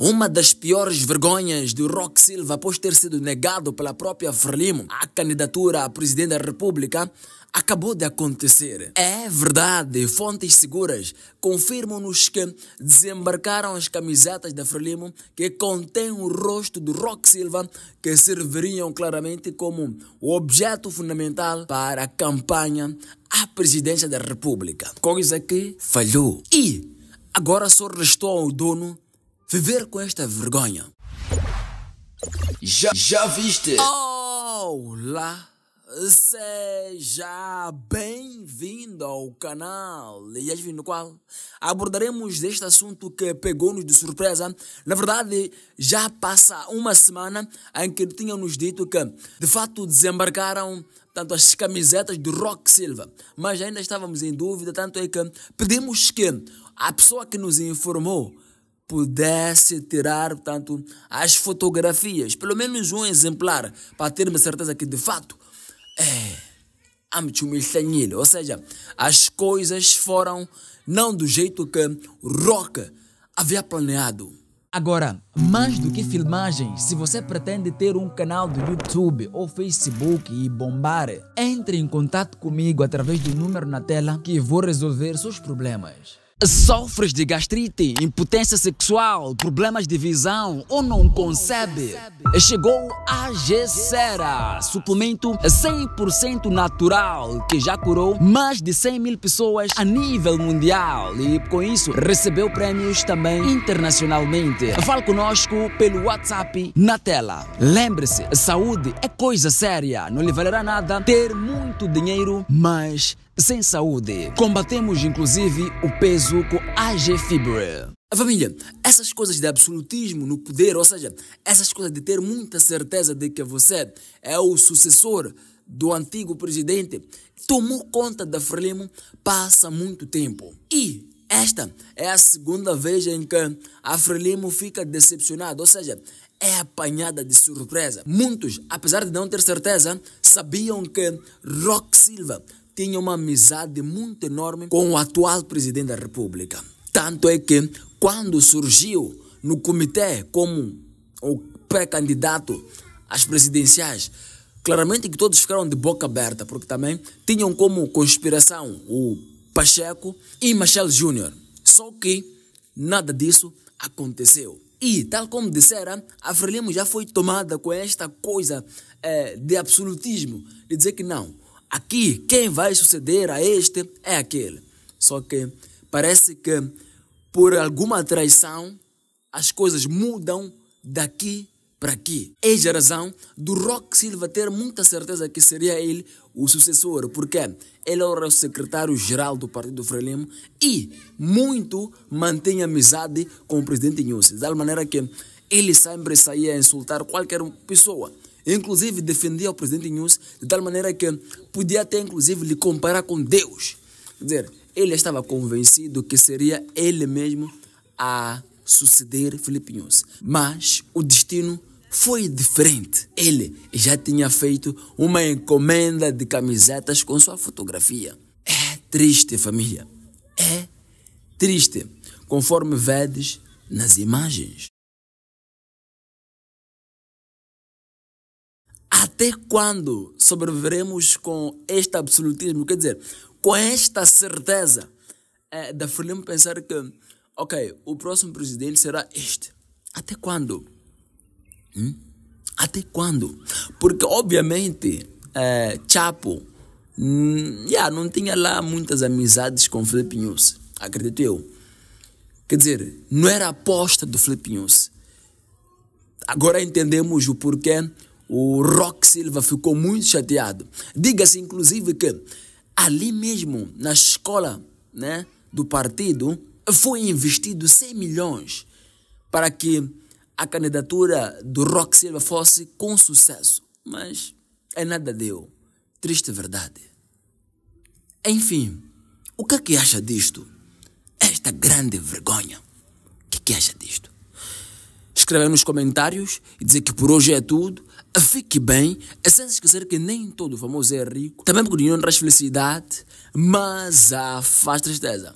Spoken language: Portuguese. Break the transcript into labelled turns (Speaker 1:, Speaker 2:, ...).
Speaker 1: Uma das piores vergonhas de Roque Silva após ter sido negado pela própria Frelimo à candidatura a presidente da República acabou de acontecer. É verdade, fontes seguras confirmam-nos que desembarcaram as camisetas da Frelimo que contêm o rosto do Roque Silva que serviriam claramente como o objeto fundamental para a campanha à presidência da República. Coisa que falhou. E agora só restou ao dono viver com esta vergonha. Já, já viste? Olá! Seja bem-vindo ao canal e Lias no qual abordaremos deste assunto que pegou-nos de surpresa. Na verdade, já passa uma semana em que tinham-nos dito que de fato desembarcaram tanto as camisetas do Rock Silva, mas ainda estávamos em dúvida, tanto é que pedimos que a pessoa que nos informou pudesse tirar, tanto as fotografias, pelo menos um exemplar, para ter uma certeza que de fato é ou seja, as coisas foram não do jeito que Rock havia planeado. Agora, mais do que filmagens, se você pretende ter um canal do YouTube ou Facebook e bombar, entre em contato comigo através do número na tela que vou resolver seus problemas. Sofres de gastrite, impotência sexual, problemas de visão ou não concebe? Chegou a Gessera, suplemento 100% natural que já curou mais de 100 mil pessoas a nível mundial e com isso recebeu prêmios também internacionalmente. Fale conosco pelo WhatsApp na tela. Lembre-se, saúde é coisa séria, não lhe valerá nada ter muito dinheiro, mas sem saúde. Combatemos inclusive o peso com AG fibra. Família, essas coisas de absolutismo no poder, ou seja, essas coisas de ter muita certeza de que você é o sucessor do antigo presidente, tomou conta da Frelimo passa muito tempo. E esta é a segunda vez em que a Frelimo fica decepcionada, ou seja, é apanhada de surpresa. Muitos, apesar de não ter certeza, sabiam que Rock Silva tinha uma amizade muito enorme com o atual presidente da República. Tanto é que, quando surgiu no comitê como o pré-candidato às presidenciais, claramente que todos ficaram de boca aberta, porque também tinham como conspiração o Pacheco e Michel Júnior. Só que nada disso aconteceu. E, tal como disseram, a Frelimo já foi tomada com esta coisa eh, de absolutismo, de dizer que não, Aqui, quem vai suceder a este é aquele. Só que parece que por alguma traição as coisas mudam daqui para aqui. Eis a razão do Rock Silva ter muita certeza que seria ele o sucessor, porque ele era o secretário-geral do Partido Frelimo e muito mantém amizade com o presidente Nussi, de tal maneira que ele sempre saía a insultar qualquer pessoa Inclusive, defendia o presidente News de tal maneira que podia até, inclusive, lhe comparar com Deus. Quer dizer, ele estava convencido que seria ele mesmo a suceder Felipe Nunes. Mas o destino foi diferente. Ele já tinha feito uma encomenda de camisetas com sua fotografia. É triste, família. É triste, conforme vedes nas imagens. Até quando sobreviveremos com este absolutismo? Quer dizer, com esta certeza é, eh, da Frelimo pensar que, ok, o próximo presidente será este. Até quando? Hum? Até quando? Porque, obviamente, é, Chapo hum, yeah, não tinha lá muitas amizades com Felipe News, acredito eu. Quer dizer, não era aposta do Felipe News. Agora entendemos o porquê o Rock Silva ficou muito chateado. Diga-se, inclusive, que ali mesmo, na escola né, do partido, foi investido 100 milhões para que a candidatura do Rock Silva fosse com sucesso. Mas é nada deu. Triste verdade. Enfim, o que é que acha disto? Esta grande vergonha. O que é que acha disto? escrever nos comentários e dizer que por hoje é tudo. Fique bem, é sem esquecer que nem todo famoso é rico. Também porque nenhum traz felicidade, mas a faz tristeza.